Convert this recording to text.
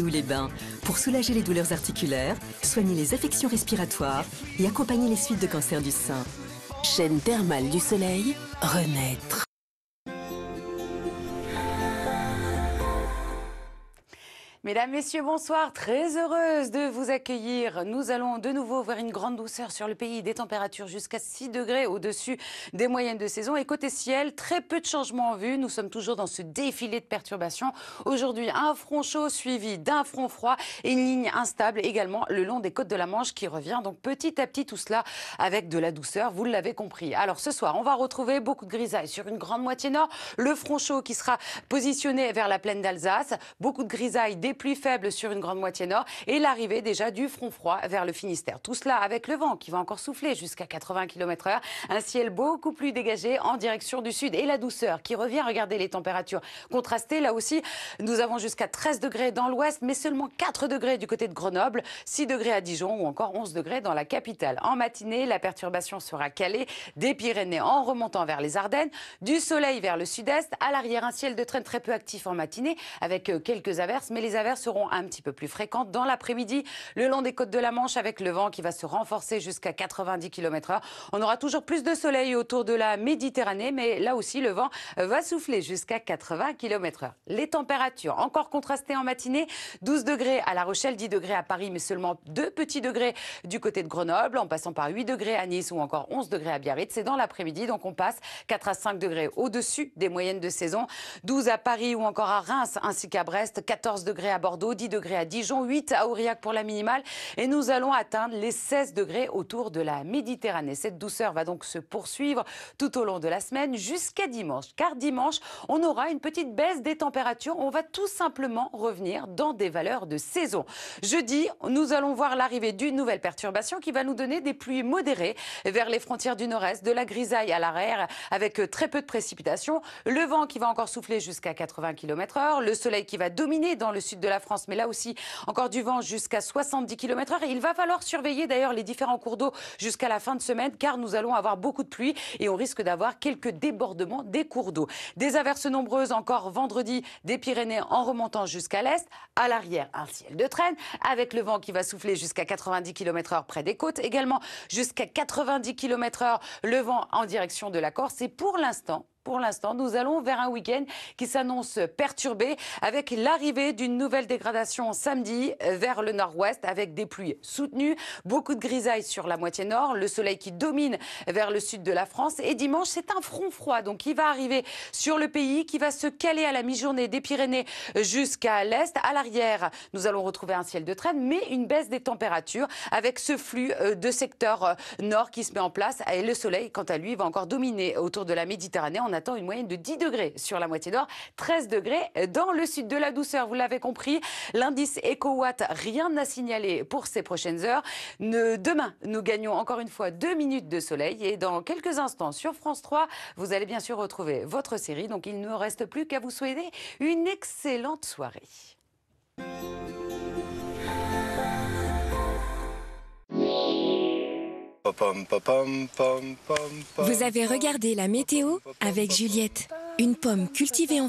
ou les bains pour soulager les douleurs articulaires, soigner les affections respiratoires et accompagner les suites de cancer du sein. Chaîne thermale du soleil, renaître. Mesdames, Messieurs, bonsoir. Très heureuse de vous accueillir. Nous allons de nouveau voir une grande douceur sur le pays, des températures jusqu'à 6 degrés au-dessus des moyennes de saison. Et côté ciel, très peu de changements en vue. Nous sommes toujours dans ce défilé de perturbations. Aujourd'hui, un front chaud suivi d'un front froid et une ligne instable également le long des côtes de la Manche qui revient. Donc petit à petit, tout cela avec de la douceur, vous l'avez compris. Alors ce soir, on va retrouver beaucoup de grisailles sur une grande moitié nord. Le front chaud qui sera positionné vers la plaine d'Alsace. Beaucoup de grisailles des plus faible sur une grande moitié nord et l'arrivée déjà du front froid vers le Finistère. Tout cela avec le vent qui va encore souffler jusqu'à 80 km/h, un ciel beaucoup plus dégagé en direction du sud et la douceur qui revient. Regardez les températures contrastées. Là aussi, nous avons jusqu'à 13 degrés dans l'ouest, mais seulement 4 degrés du côté de Grenoble, 6 degrés à Dijon ou encore 11 degrés dans la capitale. En matinée, la perturbation sera calée des Pyrénées en remontant vers les Ardennes, du soleil vers le sud-est, à l'arrière un ciel de traîne très peu actif en matinée avec euh, quelques averses, mais les averses seront un petit peu plus fréquentes dans l'après-midi le long des côtes de la Manche avec le vent qui va se renforcer jusqu'à 90 km/h. On aura toujours plus de soleil autour de la Méditerranée, mais là aussi le vent va souffler jusqu'à 80 km/h. Les températures encore contrastées en matinée 12 degrés à La Rochelle, 10 degrés à Paris, mais seulement 2 petits degrés du côté de Grenoble, en passant par 8 degrés à Nice ou encore 11 degrés à Biarritz. C'est dans l'après-midi, donc on passe 4 à 5 degrés au-dessus des moyennes de saison. 12 à Paris ou encore à Reims, ainsi qu'à Brest, 14 degrés à Bordeaux, 10 degrés à Dijon, 8 à Aurillac pour la minimale. Et nous allons atteindre les 16 degrés autour de la Méditerranée. Cette douceur va donc se poursuivre tout au long de la semaine jusqu'à dimanche. Car dimanche, on aura une petite baisse des températures. On va tout simplement revenir dans des valeurs de saison. Jeudi, nous allons voir l'arrivée d'une nouvelle perturbation qui va nous donner des pluies modérées vers les frontières du nord-est, de la grisaille à l'arrière, avec très peu de précipitations. Le vent qui va encore souffler jusqu'à 80 km/h, le soleil qui va dominer dans le sud de la France. Mais là aussi, encore du vent jusqu'à 70 km/h. Et il va falloir surveiller d'ailleurs les différents cours d'eau jusqu'à la fin de semaine, car nous allons avoir beaucoup de pluie et on risque d'avoir quelques débordements des cours d'eau. Des averses nombreuses encore vendredi des Pyrénées en remontant jusqu'à l'est. À l'arrière, un ciel de traîne avec le vent qui va souffler jusqu'à 90 km/h près des côtes. Également jusqu'à 90 km/h le vent en direction de la Corse. Et pour l'instant, pour l'instant, nous allons vers un week-end qui s'annonce perturbé avec l'arrivée d'une nouvelle dégradation samedi vers le nord-ouest avec des pluies soutenues, beaucoup de grisailles sur la moitié nord, le soleil qui domine vers le sud de la France. Et dimanche, c'est un front froid donc qui va arriver sur le pays, qui va se caler à la mi-journée des Pyrénées jusqu'à l'est. À l'arrière, nous allons retrouver un ciel de traîne, mais une baisse des températures avec ce flux euh, de secteur euh, nord qui se met en place. Et le soleil, quant à lui, va encore dominer autour de la Méditerranée on attend une moyenne de 10 degrés sur la moitié nord, 13 degrés dans le sud de la douceur. Vous l'avez compris, l'indice EcoWatt, rien à signaler pour ces prochaines heures. demain, nous gagnons encore une fois 2 minutes de soleil et dans quelques instants sur France 3, vous allez bien sûr retrouver votre série. Donc il ne reste plus qu'à vous souhaiter une excellente soirée. Vous avez regardé la météo avec Juliette, une pomme cultivée en